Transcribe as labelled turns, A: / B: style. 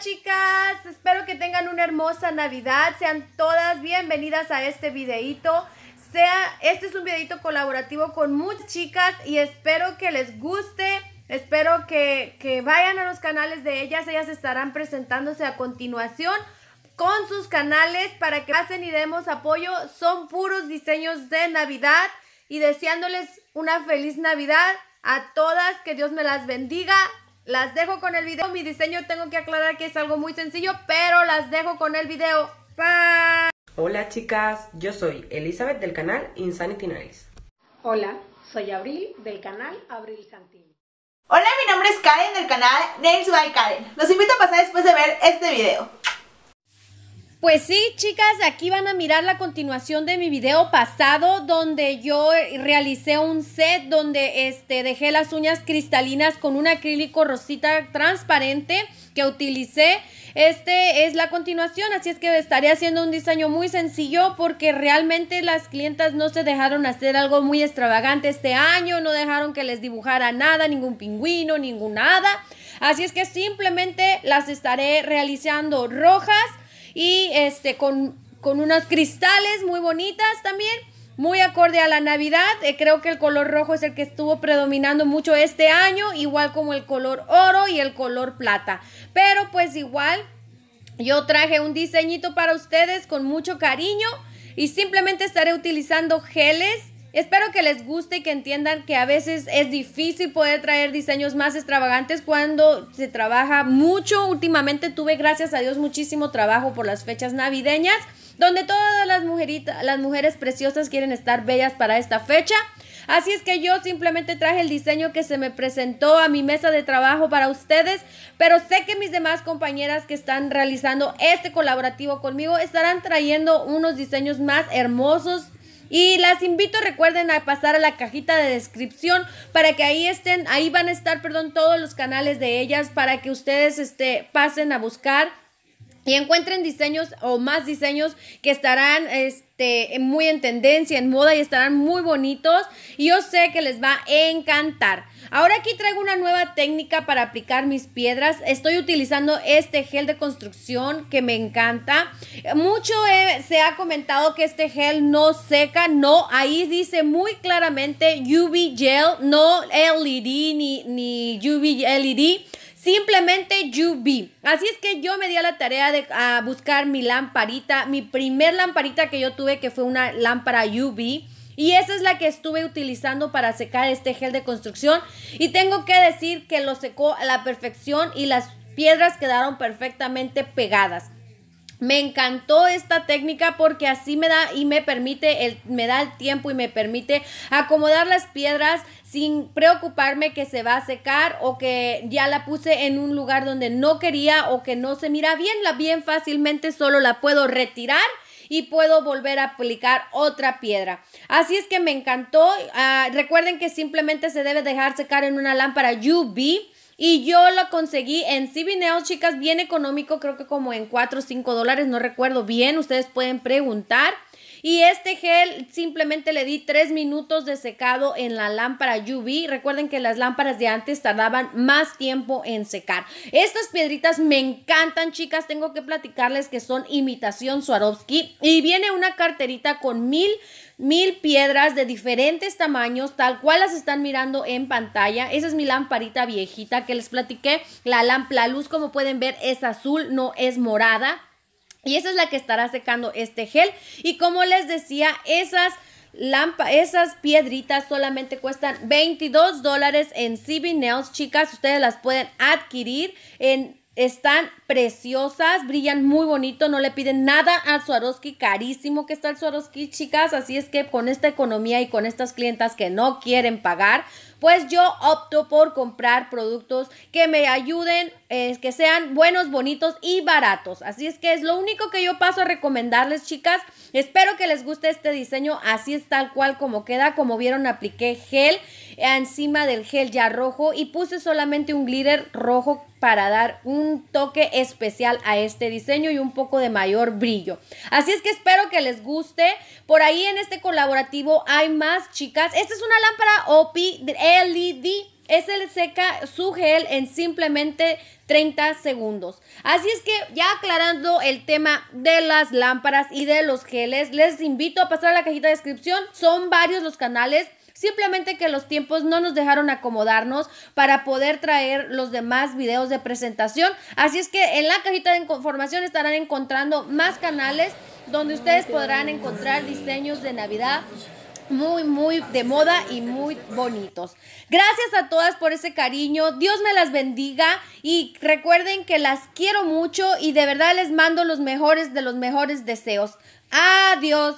A: chicas, espero que tengan una hermosa Navidad, sean todas bienvenidas a este videito. Sea, este es un videito colaborativo con muchas chicas y espero que les guste, espero que, que vayan a los canales de ellas, ellas estarán presentándose a continuación con sus canales para que pasen y demos apoyo, son puros diseños de Navidad y deseándoles una feliz Navidad a todas, que Dios me las bendiga, las dejo con el video. Mi diseño tengo que aclarar que es algo muy sencillo, pero las dejo con el video. Bye. Hola chicas, yo soy Elizabeth del canal Insanity Nice. Hola, soy Abril del canal Abril Santini. Hola, mi nombre es Karen del canal Nails by Karen. Los invito a pasar después de ver este video. Pues sí, chicas, aquí van a mirar la continuación de mi video pasado donde yo realicé un set donde este, dejé las uñas cristalinas con un acrílico rosita transparente que utilicé. Este es la continuación, así es que estaré haciendo un diseño muy sencillo porque realmente las clientas no se dejaron hacer algo muy extravagante este año, no dejaron que les dibujara nada, ningún pingüino, ningún nada. Así es que simplemente las estaré realizando rojas y este, con, unas cristales muy bonitas también muy acorde a la Navidad. Eh, creo que el color rojo es el que estuvo predominando mucho este año, igual como el color oro y el color plata. Pero pues igual, yo traje un diseñito para ustedes con mucho cariño y simplemente estaré utilizando geles Espero que les guste y que entiendan que a veces es difícil poder traer diseños más extravagantes cuando se trabaja mucho. Últimamente tuve, gracias a Dios, muchísimo trabajo por las fechas navideñas, donde todas las, mujeritas, las mujeres preciosas quieren estar bellas para esta fecha. Así es que yo simplemente traje el diseño que se me presentó a mi mesa de trabajo para ustedes, pero sé que mis demás compañeras que están realizando este colaborativo conmigo estarán trayendo unos diseños más hermosos, y las invito, recuerden, a pasar a la cajita de descripción para que ahí estén, ahí van a estar, perdón, todos los canales de ellas para que ustedes este, pasen a buscar y encuentren diseños o más diseños que estarán este, muy en tendencia, en moda y estarán muy bonitos. Y yo sé que les va a encantar. Ahora aquí traigo una nueva técnica para aplicar mis piedras. Estoy utilizando este gel de construcción que me encanta. Mucho eh, se ha comentado que este gel no seca. No, ahí dice muy claramente UV gel, no LED ni, ni UV LED. Simplemente UV. Así es que yo me di a la tarea de buscar mi lamparita, mi primer lamparita que yo tuve que fue una lámpara UV. Y esa es la que estuve utilizando para secar este gel de construcción. Y tengo que decir que lo secó a la perfección y las piedras quedaron perfectamente pegadas. Me encantó esta técnica porque así me da y me permite, el, me da el tiempo y me permite acomodar las piedras sin preocuparme que se va a secar o que ya la puse en un lugar donde no quería o que no se mira bien, la bien fácilmente solo la puedo retirar y puedo volver a aplicar otra piedra. Así es que me encantó. Ah, recuerden que simplemente se debe dejar secar en una lámpara UV y yo la conseguí en CB chicas, bien económico, creo que como en 4 o 5 dólares, no recuerdo bien, ustedes pueden preguntar. Y este gel simplemente le di 3 minutos de secado en la lámpara UV. Recuerden que las lámparas de antes tardaban más tiempo en secar. Estas piedritas me encantan, chicas. Tengo que platicarles que son imitación Swarovski. Y viene una carterita con mil mil piedras de diferentes tamaños, tal cual las están mirando en pantalla. Esa es mi lamparita viejita que les platiqué. La, la luz, como pueden ver, es azul, no es morada. Y esa es la que estará secando este gel. Y como les decía, esas... Lampa, esas piedritas solamente cuestan 22 dólares en CB Nails, chicas. Ustedes las pueden adquirir en están preciosas, brillan muy bonito, no le piden nada al Swarovski, carísimo que está el Swarovski, chicas. Así es que con esta economía y con estas clientas que no quieren pagar, pues yo opto por comprar productos que me ayuden, eh, que sean buenos, bonitos y baratos. Así es que es lo único que yo paso a recomendarles, chicas. Espero que les guste este diseño, así es tal cual como queda. Como vieron, apliqué gel encima del gel ya rojo y puse solamente un glitter rojo para dar un toque especial a este diseño y un poco de mayor brillo. Así es que espero que les guste. Por ahí en este colaborativo hay más chicas. Esta es una lámpara OPI LED es el seca su gel en simplemente 30 segundos. Así es que ya aclarando el tema de las lámparas y de los geles, les invito a pasar a la cajita de descripción. Son varios los canales Simplemente que los tiempos no nos dejaron acomodarnos para poder traer los demás videos de presentación. Así es que en la cajita de información estarán encontrando más canales donde ustedes podrán encontrar diseños de Navidad muy, muy de moda y muy bonitos. Gracias a todas por ese cariño. Dios me las bendiga y recuerden que las quiero mucho y de verdad les mando los mejores de los mejores deseos. Adiós.